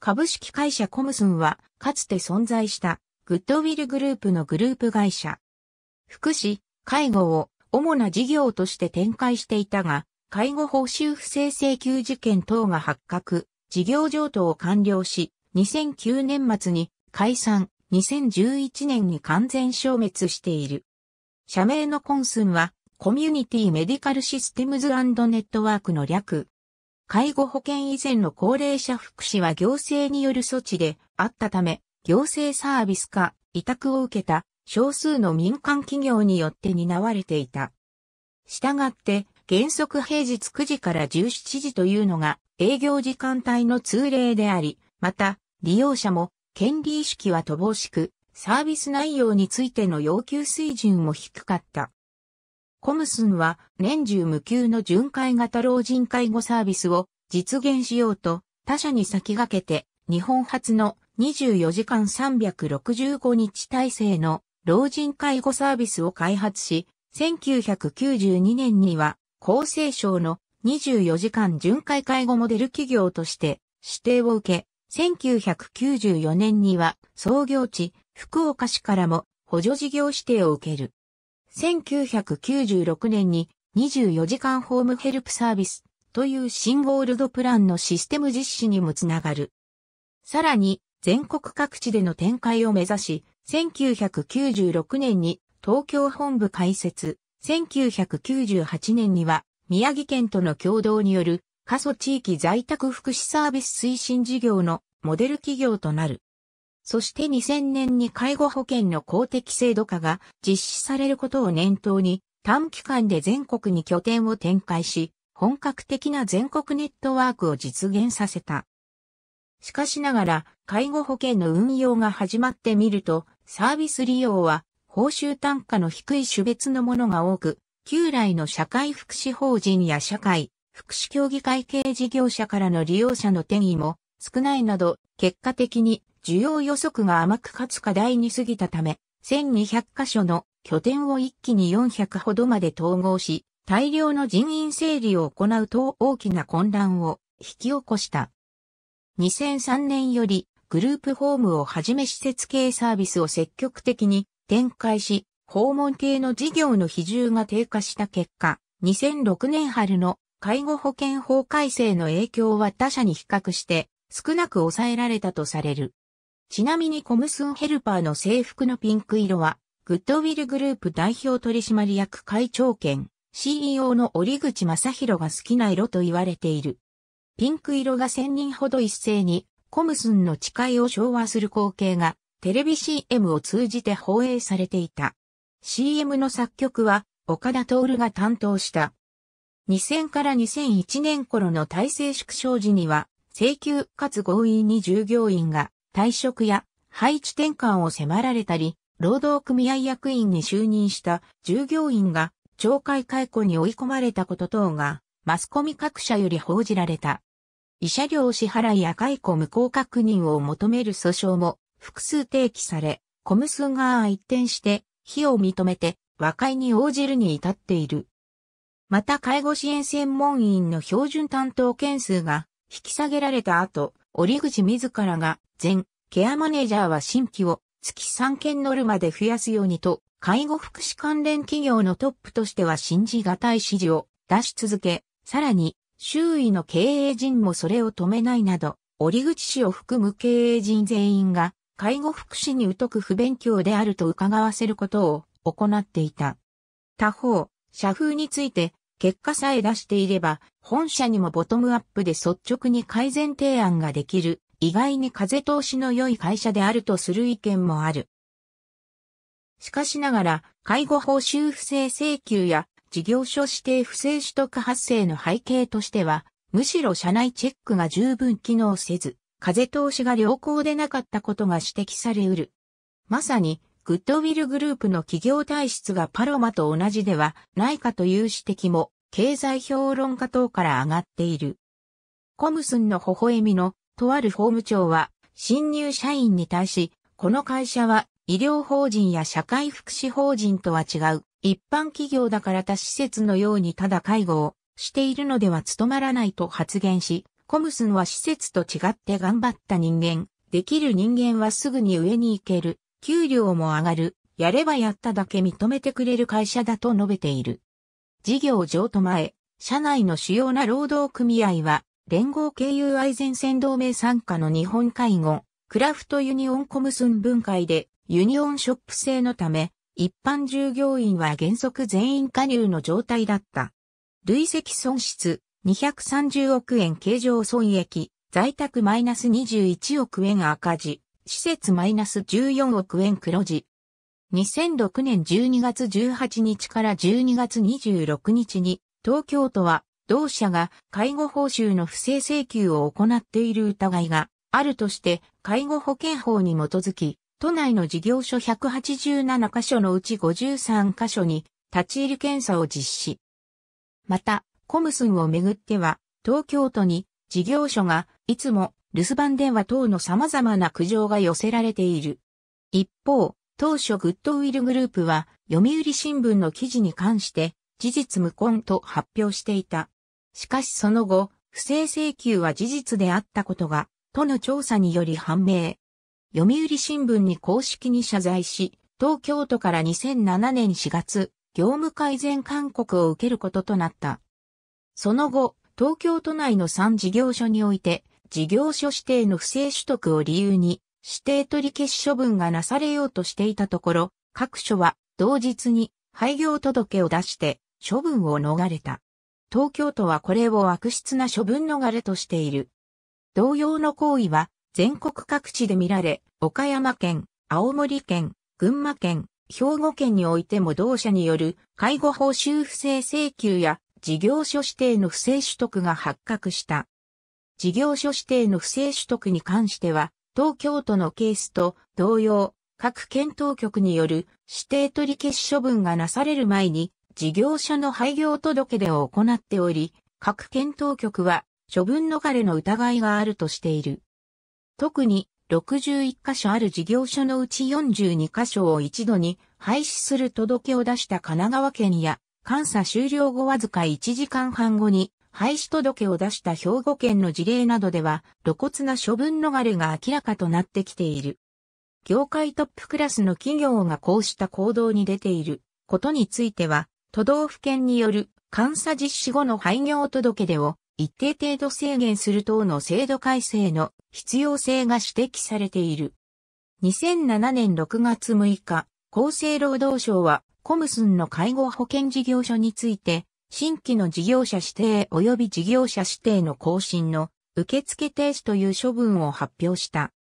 株式会社コムスンは、かつて存在した、グッドウィルグループのグループ会社。福祉、介護を主な事業として展開していたが、介護報酬不正請求事件等が発覚、事業譲渡を完了し、2009年末に解散、2011年に完全消滅している。社名のコンスンは、コミュニティメディカルシステムズネットワークの略。介護保険以前の高齢者福祉は行政による措置であったため、行政サービスか委託を受けた少数の民間企業によって担われていた。したがって、原則平日9時から17時というのが営業時間帯の通例であり、また、利用者も権利意識は乏しく、サービス内容についての要求水準も低かった。コムスンは年中無休の巡回型老人介護サービスを実現しようと他社に先駆けて日本初の24時間365日体制の老人介護サービスを開発し、1992年には厚生省の24時間巡回介護モデル企業として指定を受け、1994年には創業地福岡市からも補助事業指定を受ける。1996年に24時間ホームヘルプサービスという新ゴールドプランのシステム実施にもつながる。さらに全国各地での展開を目指し、1996年に東京本部開設、1998年には宮城県との共同による過疎地域在宅福祉サービス推進事業のモデル企業となる。そして2000年に介護保険の公的制度化が実施されることを念頭に、短期間で全国に拠点を展開し、本格的な全国ネットワークを実現させた。しかしながら、介護保険の運用が始まってみると、サービス利用は、報酬単価の低い種別のものが多く、旧来の社会福祉法人や社会、福祉協議会系事業者からの利用者の転移も少ないなど、結果的に需要予測が甘くかつ課題に過ぎたため、1200箇所の拠点を一気に400ほどまで統合し、大量の人員整理を行うと大きな混乱を引き起こした。2003年よりグループホームをはじめ施設系サービスを積極的に展開し、訪問系の事業の比重が低下した結果、2006年春の介護保険法改正の影響は他社に比較して少なく抑えられたとされる。ちなみにコムスンヘルパーの制服のピンク色は、グッドウィルグループ代表取締役会長兼 CEO の折口正宏が好きな色と言われている。ピンク色が1000人ほど一斉にコムスンの誓いを昭和する光景がテレビ CM を通じて放映されていた。CM の作曲は岡田徹が担当した。2000から2001年頃の体制縮小時には、請求かつ強引に従業員が退職や配置転換を迫られたり、労働組合役員に就任した従業員が懲戒解雇に追い込まれたこと等が、マスコミ各社より報じられた。慰謝料支払いや解雇無効確認を求める訴訟も複数提起され、コムス側一転して、非を認めて和解に応じるに至っている。また介護支援専門員の標準担当件数が引き下げられた後、折口自らが前、ケアマネージャーは新規を月3件乗るまで増やすようにと、介護福祉関連企業のトップとしては信じがたい指示を出し続け、さらに、周囲の経営陣もそれを止めないなど、折口氏を含む経営陣全員が、介護福祉に疎く不勉強であると伺わせることを行っていた。他方、社風について、結果さえ出していれば、本社にもボトムアップで率直に改善提案ができる意外に風通しの良い会社であるとする意見もある。しかしながら、介護報酬不正請求や事業所指定不正取得発生の背景としては、むしろ社内チェックが十分機能せず、風通しが良好でなかったことが指摘されうる。まさに、グッドウィルグループの企業体質がパロマと同じではないかという指摘も、経済評論家等から上がっている。コムスンの微笑みのとある法務長は、新入社員に対し、この会社は医療法人や社会福祉法人とは違う、一般企業だから他施設のようにただ介護をしているのでは務まらないと発言し、コムスンは施設と違って頑張った人間、できる人間はすぐに上に行ける、給料も上がる、やればやっただけ認めてくれる会社だと述べている。事業譲渡前、社内の主要な労働組合は、連合経由愛前線同盟参加の日本会合、クラフトユニオンコムスン分解でユニオンショップ制のため、一般従業員は原則全員加入の状態だった。累積損失230億円経常損益、在宅マイナス21億円赤字、施設マイナス14億円黒字。2006年12月18日から12月26日に東京都は同社が介護報酬の不正請求を行っている疑いがあるとして介護保険法に基づき、都内の事業所187カ所のうち53カ所に立ち入り検査を実施。また、コムスンをめぐっては、東京都に事業所がいつも留守番電話等の様々な苦情が寄せられている。一方、当初グッドウィルグループは読売新聞の記事に関して事実無根と発表していた。しかしその後、不正請求は事実であったことが、都の調査により判明。読売新聞に公式に謝罪し、東京都から2007年4月、業務改善勧告を受けることとなった。その後、東京都内の3事業所において、事業所指定の不正取得を理由に、指定取り消し処分がなされようとしていたところ、各所は同日に廃業届を出して処分を逃れた。東京都はこれを悪質な処分逃れとしている。同様の行為は全国各地で見られ、岡山県、青森県、群馬県、兵庫県においても同社による介護報酬不正請求や事業所指定の不正取得が発覚した。事業所指定の不正取得に関しては、東京都のケースと同様、各県当局による指定取り消し処分がなされる前に事業者の廃業届出を行っており、各検討局は処分逃れの疑いがあるとしている。特に61カ所ある事業所のうち42カ所を一度に廃止する届を出した神奈川県や監査終了後わずか1時間半後に廃止届を出した兵庫県の事例などでは露骨な処分逃れが明らかとなってきている。業界トップクラスの企業がこうした行動に出ていることについては都道府県による監査実施後の廃業届出を一定程度制限する等の制度改正の必要性が指摘されている。2007年6月6日、厚生労働省はコムスンの介護保険事業所について、新規の事業者指定及び事業者指定の更新の受付停止という処分を発表した。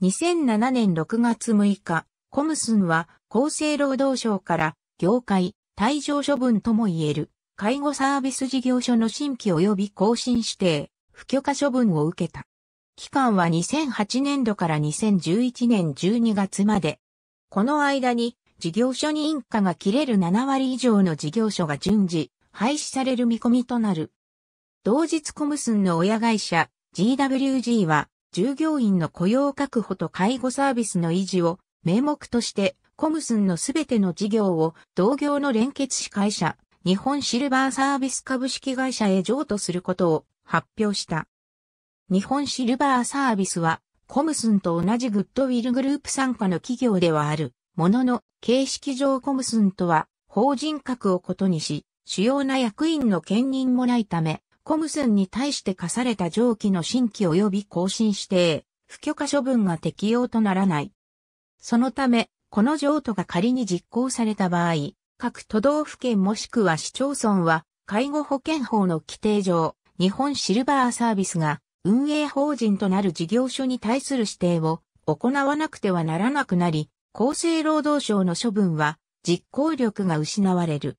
2007年6月6日、コムスンは厚生労働省から業界、退場処分とも言える、介護サービス事業所の新規及び更新指定、不許可処分を受けた。期間は2008年度から2011年12月まで。この間に、事業所に認可が切れる7割以上の事業所が順次、廃止される見込みとなる。同日コムスンの親会社、GWG は、従業員の雇用確保と介護サービスの維持を名目としてコムスンのすべての事業を同業の連結し会社、日本シルバーサービス株式会社へ譲渡することを発表した。日本シルバーサービスは、コムスンと同じグッドウィルグループ参加の企業ではある、ものの、形式上コムスンとは、法人格をことにし、主要な役員の兼任もないため、コムスンに対して課された上記の新規及び更新指定、不許可処分が適用とならない。そのため、この譲渡が仮に実行された場合、各都道府県もしくは市町村は、介護保険法の規定上、日本シルバーサービスが運営法人となる事業所に対する指定を行わなくてはならなくなり、厚生労働省の処分は実行力が失われる。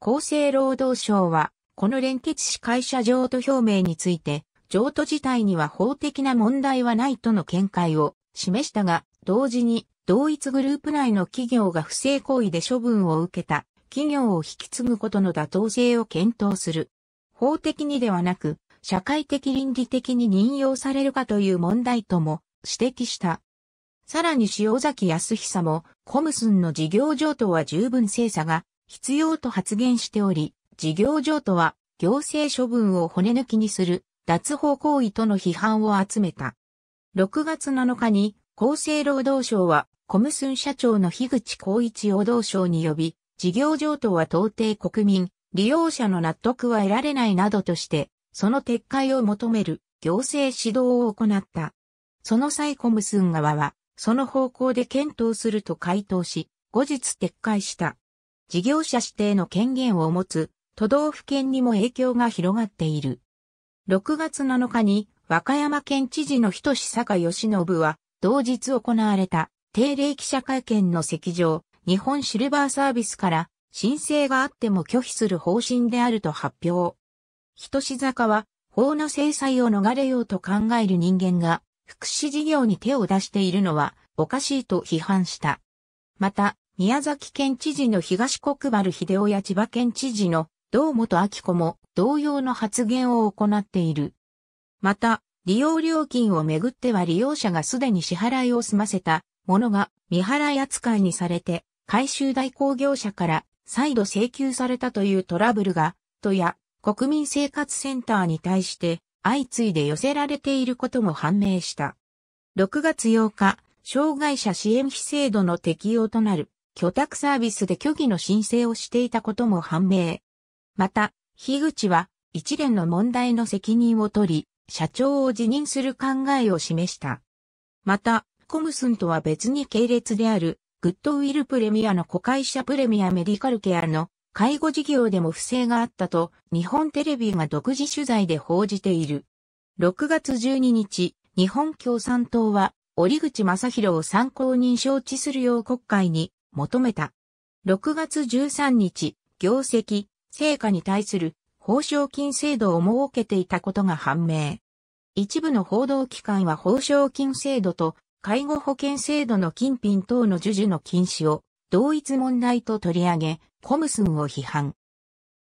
厚生労働省は、この連結し会社譲渡表明について、譲渡自体には法的な問題はないとの見解を示したが、同時に同一グループ内の企業が不正行為で処分を受けた企業を引き継ぐことの妥当性を検討する。法的にではなく、社会的倫理的に任用されるかという問題とも指摘した。さらに塩崎康久もコムスンの事業譲渡は十分精査が必要と発言しており、事業譲渡は行政処分を骨抜きにする脱法行為との批判を集めた。6月7日に厚生労働省はコムスン社長の樋口光一を同省に呼び、事業譲渡は到底国民、利用者の納得は得られないなどとして、その撤回を求める行政指導を行った。その際コムスン側は、その方向で検討すると回答し、後日撤回した。事業者指定の権限を持つ都道府県にも影響が広がっている。6月7日に和歌山県知事の人志坂義信は同日行われた定例記者会見の席上、日本シルバーサービスから申請があっても拒否する方針であると発表。人志坂は法の制裁を逃れようと考える人間が福祉事業に手を出しているのはおかしいと批判した。また、宮崎県知事の東国原秀夫や千葉県知事の堂本明子も同様の発言を行っている。また、利用料金をめぐっては利用者がすでに支払いを済ませたものが未払い扱いにされて、回収代行業者から再度請求されたというトラブルが、都や国民生活センターに対して相次いで寄せられていることも判明した。6月8日、障害者支援費制度の適用となる居宅サービスで虚偽の申請をしていたことも判明。また、樋口は一連の問題の責任を取り、社長を辞任する考えを示した。また、コムスンとは別に系列である、グッドウィルプレミアの子会社プレミアメディカルケアの介護事業でも不正があったと日本テレビが独自取材で報じている。6月12日、日本共産党は折口正宏を参考人承知するよう国会に求めた。6月13日、業績、成果に対する報奨金制度を設けていたことが判明。一部の報道機関は報奨金制度と介護保険制度の金品等の授受の禁止を同一問題と取り上げ、コムスンを批判。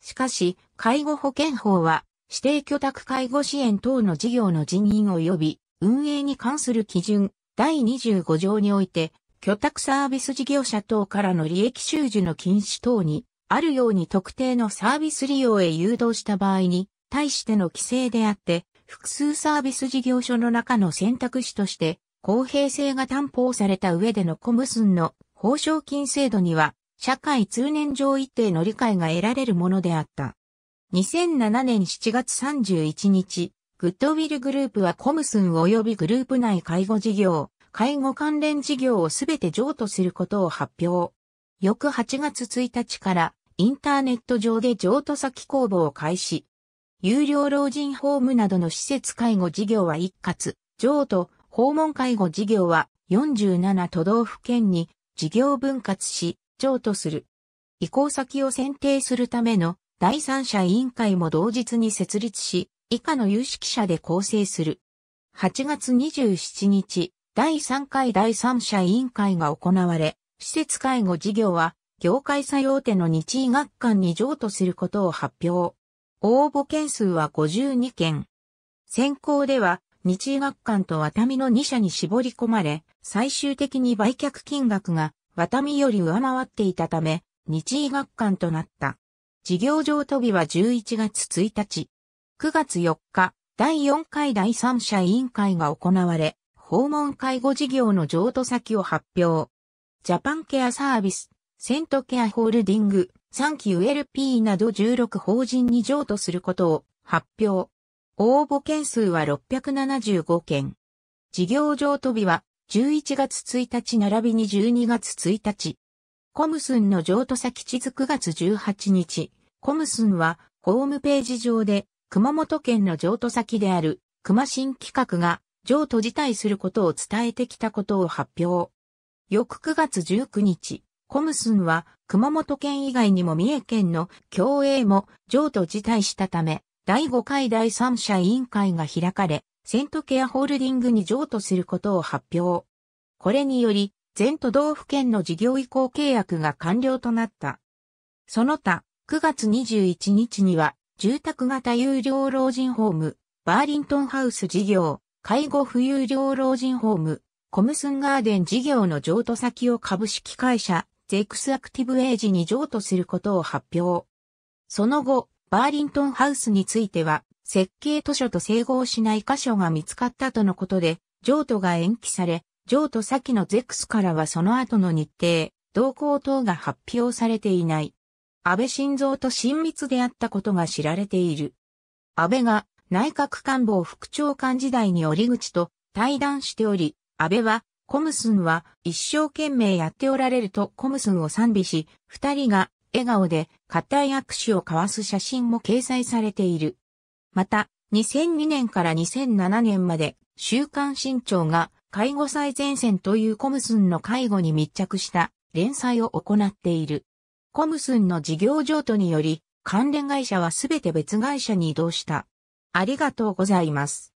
しかし、介護保険法は指定居宅介護支援等の事業の人員及び運営に関する基準第25条において、居宅サービス事業者等からの利益収受の禁止等に、あるように特定のサービス利用へ誘導した場合に、対しての規制であって、複数サービス事業所の中の選択肢として、公平性が担保された上でのコムスンの報奨金制度には、社会通念上一定の理解が得られるものであった。2007年7月31日、グッドウィルグループはコムスン及びグループ内介護事業、介護関連事業をすべて譲渡することを発表。翌8月1日からインターネット上で譲渡先公募を開始。有料老人ホームなどの施設介護事業は一括、譲渡、訪問介護事業は47都道府県に事業分割し、譲渡する。移行先を選定するための第三者委員会も同日に設立し、以下の有識者で構成する。8月27日、第3回第三者委員会が行われ、施設介護事業は、業界最大手の日医学館に譲渡することを発表。応募件数は52件。選考では、日医学館と渡見の2社に絞り込まれ、最終的に売却金額が渡見より上回っていたため、日医学館となった。事業上飛びは11月1日。9月4日、第4回第三者委員会が行われ、訪問介護事業の譲渡先を発表。ジャパンケアサービス、セントケアホールディング、サンキュー LP など16法人に譲渡することを発表。応募件数は675件。事業上飛びは11月1日並びに12月1日。コムスンの譲渡先地図9月18日。コムスンはホームページ上で熊本県の譲渡先である熊新企画が譲渡辞退することを伝えてきたことを発表。翌9月19日、コムスンは熊本県以外にも三重県の競泳も譲渡辞退したため、第5回第三者委員会が開かれ、セントケアホールディングに譲渡することを発表。これにより、全都道府県の事業移行契約が完了となった。その他、9月21日には、住宅型有料老人ホーム、バーリントンハウス事業、介護不有料老人ホーム、コムスンガーデン事業の譲渡先を株式会社、ゼクスアクティブエイジに譲渡することを発表。その後、バーリントンハウスについては、設計図書と整合しない箇所が見つかったとのことで、譲渡が延期され、譲渡先のゼクスからはその後の日程、動向等が発表されていない。安倍晋三と親密であったことが知られている。安倍が内閣官房副長官時代に折口と対談しており、安倍はコムスンは一生懸命やっておられるとコムスンを賛美し、二人が笑顔で固い握手を交わす写真も掲載されている。また、2002年から2007年まで、週刊新潮が介護最前線というコムスンの介護に密着した連載を行っている。コムスンの事業譲渡により、関連会社はすべて別会社に移動した。ありがとうございます。